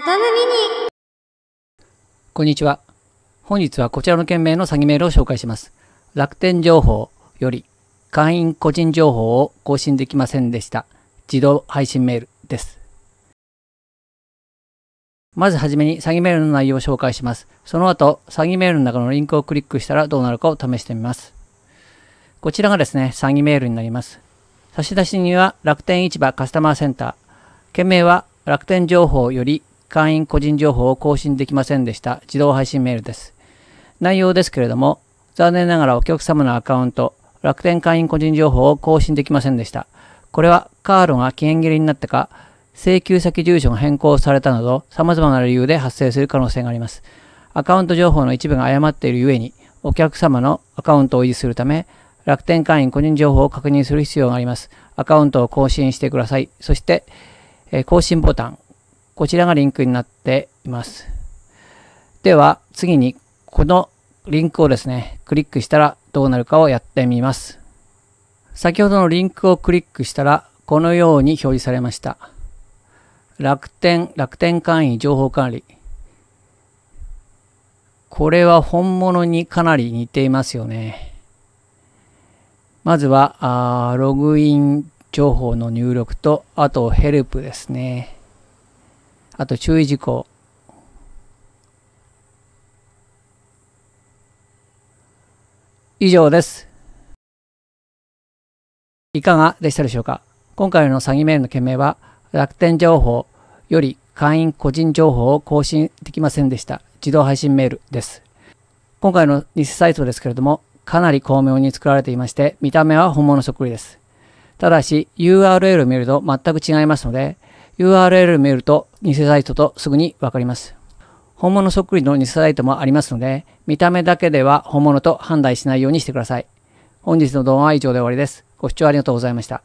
トムミニこんにちは。本日はこちらの件名の詐欺メールを紹介します。楽天情報より会員個人情報を更新できませんでした。自動配信メールです。まずはじめに詐欺メールの内容を紹介します。その後、詐欺メールの中のリンクをクリックしたらどうなるかを試してみます。こちらがですね、詐欺メールになります。差出人は楽天市場カスタマーセンター。件名は楽天情報より会員個人情報を更新できませんでした。自動配信メールです。内容ですけれども、残念ながらお客様のアカウント、楽天会員個人情報を更新できませんでした。これはカードが期限切れになったか、請求先住所が変更されたなど、様々な理由で発生する可能性があります。アカウント情報の一部が誤っているゆえに、お客様のアカウントを維持するため、楽天会員個人情報を確認する必要があります。アカウントを更新してください。そして、え更新ボタンこちらがリンクになっています。では次にこのリンクをですね、クリックしたらどうなるかをやってみます。先ほどのリンクをクリックしたらこのように表示されました。楽天、楽天会員情報管理。これは本物にかなり似ていますよね。まずは、あログイン情報の入力と、あとヘルプですね。あと注意事項。以上です。いかがでしたでしょうか今回の詐欺メールの件名は楽天情報より会員個人情報を更新できませんでした。自動配信メールです。今回の偽サイトですけれども、かなり巧妙に作られていまして、見た目は本物そっくりです。ただし、URL を見ると全く違いますので、URL を見ると偽サイトとすぐにわかります。本物そっくりの偽サイトもありますので、見た目だけでは本物と判断しないようにしてください。本日の動画は以上で終わりです。ご視聴ありがとうございました。